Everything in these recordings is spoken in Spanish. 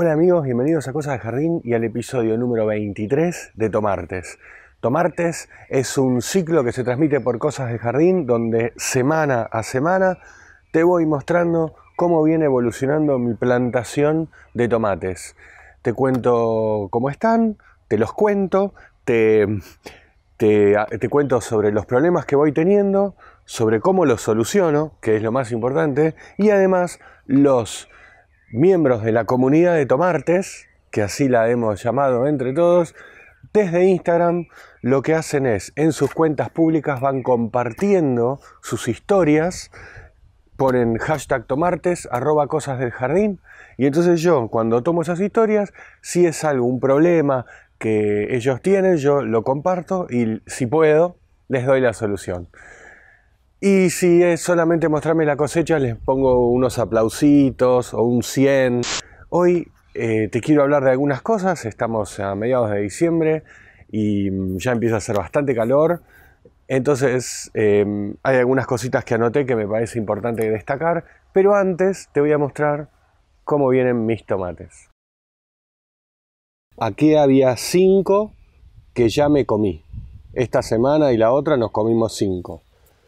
Hola amigos, bienvenidos a Cosas de Jardín y al episodio número 23 de Tomartes. Tomartes es un ciclo que se transmite por Cosas de Jardín donde semana a semana te voy mostrando cómo viene evolucionando mi plantación de tomates. Te cuento cómo están, te los cuento, te, te, te cuento sobre los problemas que voy teniendo, sobre cómo los soluciono, que es lo más importante, y además los miembros de la comunidad de Tomartes, que así la hemos llamado entre todos, desde Instagram lo que hacen es, en sus cuentas públicas van compartiendo sus historias, ponen hashtag tomartes, arroba cosas del jardín, y entonces yo cuando tomo esas historias, si es algún problema que ellos tienen, yo lo comparto y si puedo, les doy la solución. Y si es solamente mostrarme la cosecha, les pongo unos aplausitos o un 100. Hoy eh, te quiero hablar de algunas cosas. Estamos a mediados de diciembre y mm, ya empieza a hacer bastante calor. Entonces, em, hay algunas cositas que anoté que me parece importante destacar. Pero antes te voy a mostrar cómo vienen mis tomates. Aquí había 5 que ya me comí. Esta semana y la otra nos comimos 5.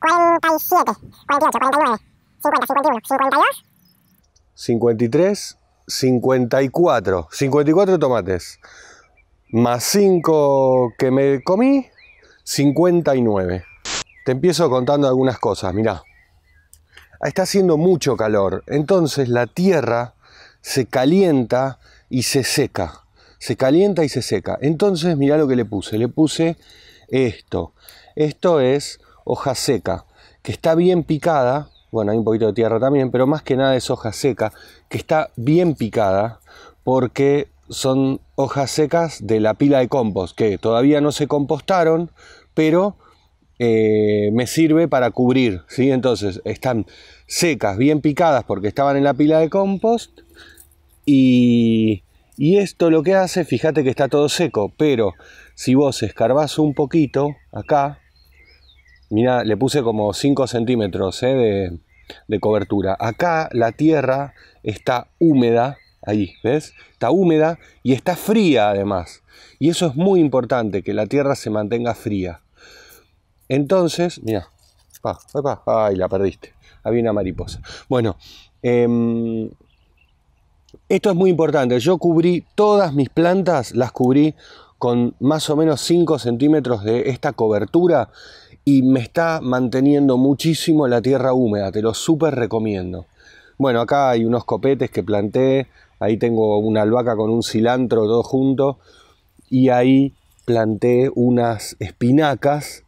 47, 48, 49, 50, 51, 52. 53, 54. 54 tomates. Más 5 que me comí, 59. Te empiezo contando algunas cosas, mirá. Está haciendo mucho calor, entonces la tierra se calienta y se seca. Se calienta y se seca. Entonces mirá lo que le puse. Le puse esto. Esto es hoja seca, que está bien picada, bueno, hay un poquito de tierra también, pero más que nada es hoja seca, que está bien picada porque son hojas secas de la pila de compost, que todavía no se compostaron, pero eh, me sirve para cubrir, ¿sí? Entonces, están secas, bien picadas porque estaban en la pila de compost y, esto lo que hace, fíjate que está todo seco, pero si vos escarbas un poquito acá, Mira, le puse como 5 centímetros eh, de, cobertura. Acá la tierra está húmeda, ahí, ¿ves? Está húmeda y está fría además. Y eso es muy importante, que la tierra se mantenga fría. Entonces, mira, pa, la perdiste. Había una mariposa. Bueno, em, esto es muy importante. Yo cubrí todas mis plantas, las cubrí con más o menos 5 centímetros de esta cobertura y me está manteniendo muchísimo la tierra húmeda, te lo súper recomiendo. Bueno, acá hay unos copetes que planté, ahí tengo una albahaca con un cilantro todo junto y ahí planté unas espinacas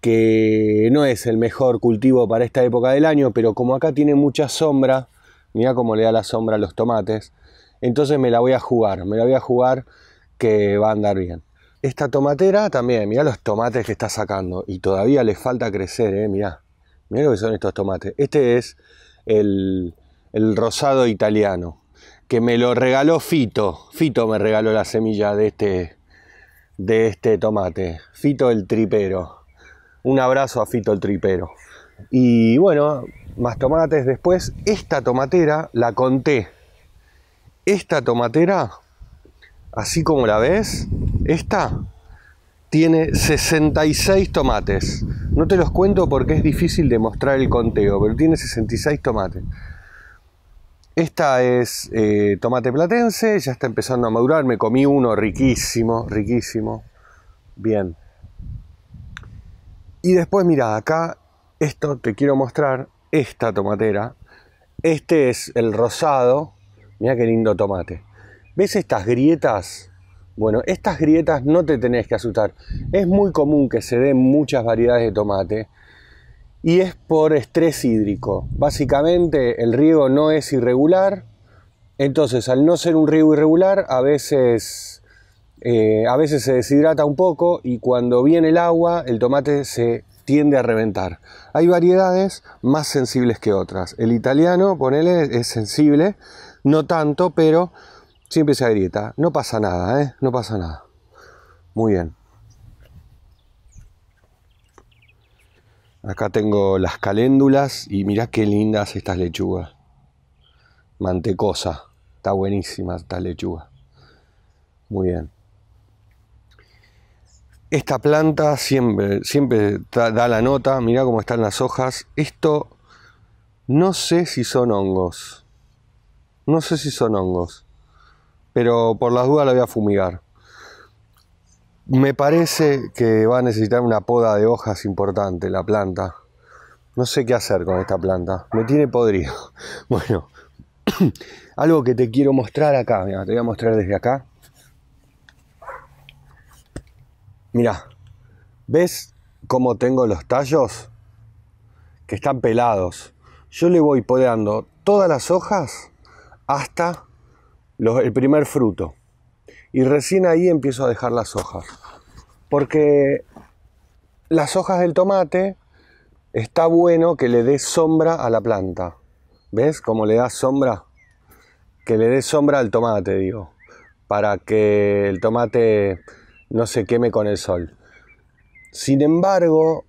que no es el mejor cultivo para esta época del año, pero como acá tiene mucha sombra, mira cómo le da la sombra a los tomates, entonces me la voy a jugar, me la voy a jugar que va a andar bien. Esta tomatera también, mirá los tomates que está sacando. Y todavía le falta crecer, ¿eh? mirá. Mirá lo que son estos tomates. Este es el, el rosado italiano. Que me lo regaló Fito. Fito me regaló la semilla de este, de este tomate. Fito el tripero. Un abrazo a Fito el tripero. Y bueno, más tomates después. Esta tomatera la conté. Esta tomatera, así como la ves, esta tiene 66 tomates. No te los cuento porque es difícil demostrar el conteo, pero tiene 66 tomates. Esta es eh, tomate platense, ya está empezando a madurar. Me comí uno riquísimo, riquísimo. Bien. Y después, mira, acá esto te quiero mostrar, esta tomatera. Este es el rosado. Mira qué lindo tomate. ¿Ves estas grietas bueno, estas grietas no te tenés que asustar. Es muy común que se den muchas variedades de tomate y es por estrés hídrico. Básicamente el riego no es irregular, entonces al no ser un riego irregular a veces, eh, a veces se deshidrata un poco y cuando viene el agua el tomate se tiende a reventar. Hay variedades más sensibles que otras. El italiano, ponele, es sensible, no tanto, pero siempre se agrieta. No pasa nada, ¿eh? No pasa nada. Muy bien. Acá tengo las caléndulas y mirá qué lindas estas lechugas. Mantecosa. Está buenísima esta lechuga. Muy bien. Esta planta siempre, siempre da la nota. Mirá cómo están las hojas. Esto no sé si son hongos. No sé si son hongos pero por las dudas la voy a fumigar. Me parece que va a necesitar una poda de hojas importante la planta. No sé qué hacer con esta planta. Me tiene podrido. Bueno, algo que te quiero mostrar acá. te voy a mostrar desde acá. Mira, ¿ves cómo tengo los tallos? Que están pelados. Yo le voy podeando todas las hojas hasta el primer fruto. Y recién ahí empiezo a dejar las hojas. Porque las hojas del tomate está bueno que le dé sombra a la planta. ¿Ves cómo le da sombra? Que le dé sombra al tomate, digo. Para que el tomate no se queme con el sol. Sin embargo,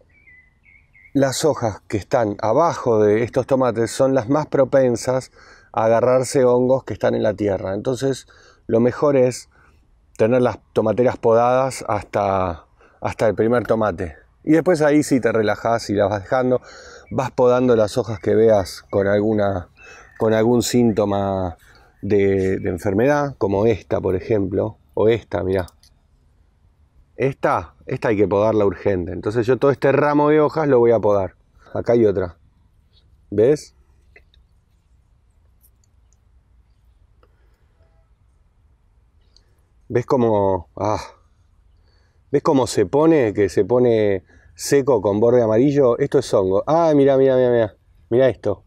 las hojas que están abajo de estos tomates son las más propensas agarrarse hongos que están en la tierra. Entonces, lo mejor es tener las tomateras podadas hasta, hasta el primer tomate. Y después ahí si te relajas y las vas dejando, vas podando las hojas que veas con, alguna, con algún síntoma de, de enfermedad, como esta, por ejemplo, o esta, mirá. Esta, esta hay que podarla urgente. Entonces yo todo este ramo de hojas lo voy a podar. Acá hay otra. ¿Ves? ¿Ves cómo, ah, ¿Ves cómo se pone? Que se pone seco con borde amarillo. Esto es hongo. Ah, mira, mira, mira, mira. Mira esto.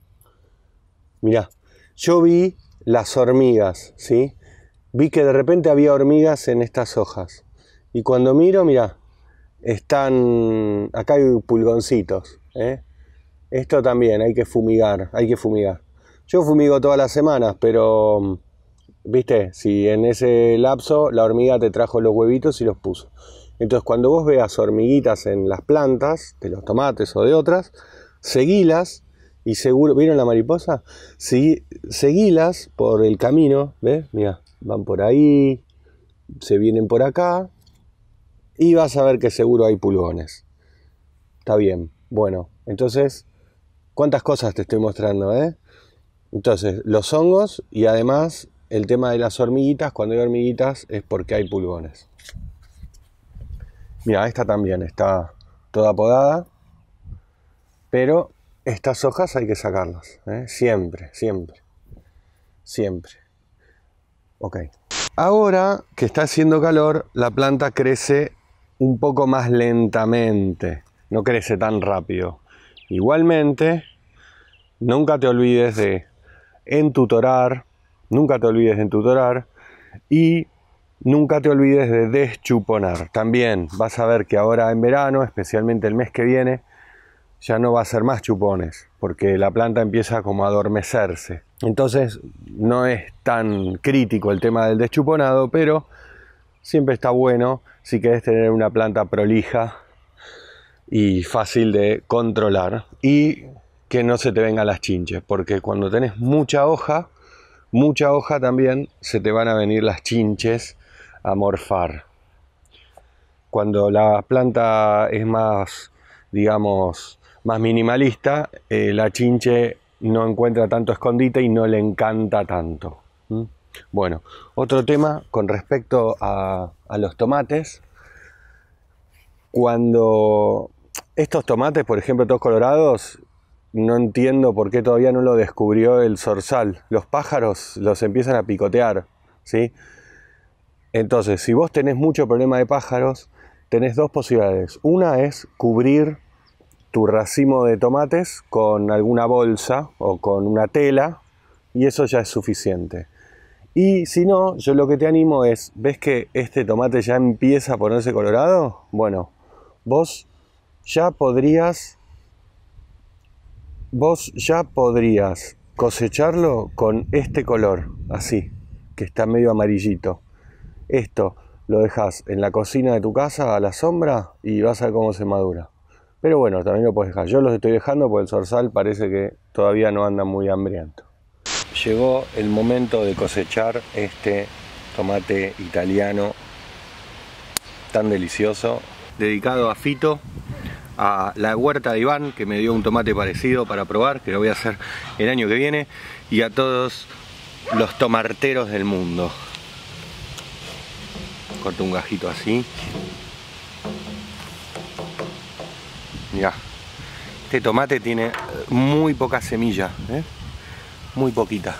Mira. Yo vi las hormigas, ¿sí? Vi que de repente había hormigas en estas hojas. Y cuando miro, mira, están. Acá hay pulgoncitos. ¿eh? Esto también hay que fumigar, hay que fumigar. Yo fumigo todas las semanas, pero ¿Viste? Si en ese lapso la hormiga te trajo los huevitos y los puso. Entonces cuando vos veas hormiguitas en las plantas, de los tomates o de otras, seguilas y seguro, ¿vieron la mariposa? Si, seguilas por el camino, ¿ves? Mira, van por ahí, se vienen por acá y vas a ver que seguro hay pulgones. Está bien, bueno, entonces, ¿cuántas cosas te estoy mostrando, eh? Entonces, los hongos y además el tema de las hormiguitas, cuando hay hormiguitas es porque hay pulgones. Mira, esta también está toda podada, pero estas hojas hay que sacarlas, ¿eh? siempre, siempre, siempre. Ok. Ahora que está haciendo calor, la planta crece un poco más lentamente, no crece tan rápido. Igualmente, nunca te olvides de entutorar, nunca te olvides de entutorar y nunca te olvides de deschuponar. También vas a ver que ahora en verano, especialmente el mes que viene, ya no va a ser más chupones, porque la planta empieza como a adormecerse. Entonces no es tan crítico el tema del deschuponado, pero siempre está bueno si querés tener una planta prolija y fácil de controlar y que no se te vengan las chinches, porque cuando tenés mucha hoja, mucha hoja también se te van a venir las chinches a morfar. Cuando la planta es más, digamos, más minimalista, eh, la chinche no encuentra tanto escondite y no le encanta tanto. Bueno, otro tema con respecto a, a los tomates. Cuando estos tomates, por ejemplo, todos colorados, no entiendo por qué todavía no lo descubrió el zorzal. Los pájaros los empiezan a picotear, ¿sí? Entonces, si vos tenés mucho problema de pájaros, tenés dos posibilidades. Una es cubrir tu racimo de tomates con alguna bolsa o con una tela y eso ya es suficiente. Y si no, yo lo que te animo es, ¿ves que este tomate ya empieza a ponerse colorado? Bueno, vos ya podrías vos ya podrías cosecharlo con este color, así, que está medio amarillito. Esto lo dejas en la cocina de tu casa a la sombra y vas a ver cómo se madura. Pero bueno, también lo puedes dejar. Yo los estoy dejando porque el sorsal parece que todavía no anda muy hambriento. Llegó el momento de cosechar este tomate italiano tan delicioso, dedicado a Fito, a la huerta de Iván, que me dio un tomate parecido para probar, que lo voy a hacer el año que viene, y a todos los tomarteros del mundo. Corto un gajito así. mira este tomate tiene muy poca semilla, ¿eh? muy poquita.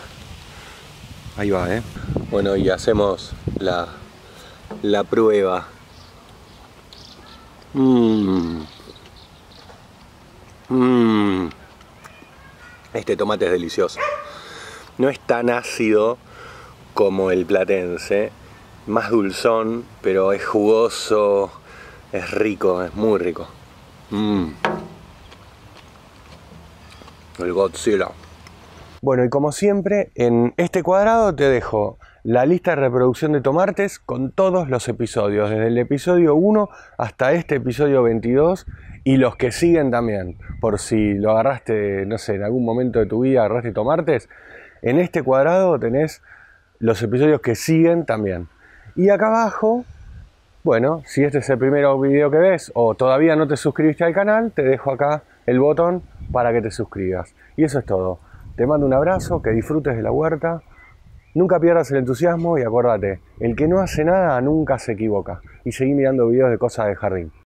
Ahí va, ¿eh? Bueno, y hacemos la, la prueba. Mmm. Mm. Este tomate es delicioso. No es tan ácido como el platense, más dulzón, pero es jugoso, es rico, es muy rico. Mm. El Godzilla. Bueno, y como siempre, en este cuadrado te dejo la lista de reproducción de Tomartes con todos los episodios, desde el episodio 1 hasta este episodio 22 y los que siguen también, por si lo agarraste, no sé, en algún momento de tu vida agarraste Tomartes, en este cuadrado tenés los episodios que siguen también. Y acá abajo, bueno, si este es el primer video que ves o todavía no te suscribiste al canal, te dejo acá el botón para que te suscribas. Y eso es todo. Te mando un abrazo, que disfrutes de la huerta. Nunca pierdas el entusiasmo y acuérdate, el que no hace nada nunca se equivoca. Y seguí mirando videos de cosas de jardín.